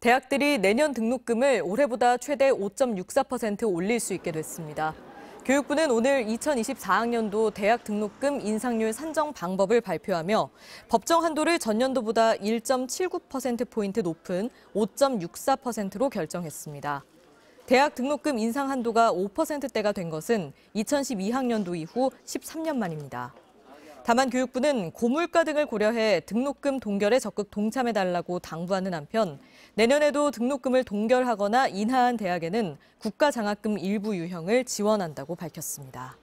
대학들이 내년 등록금을 올해보다 최대 5.64% 올릴 수 있게 됐습니다. 교육부는 오늘 2024학년도 대학 등록금 인상률 산정 방법을 발표하며 법정 한도를 전년도보다 1.79%포인트 높은 5.64%로 결정했습니다. 대학 등록금 인상 한도가 5%대가 된 것은 2012학년도 이후 13년 만입니다. 다만 교육부는 고물가 등을 고려해 등록금 동결에 적극 동참해달라고 당부하는 한편 내년에도 등록금을 동결하거나 인하한 대학에는 국가장학금 일부 유형을 지원한다고 밝혔습니다.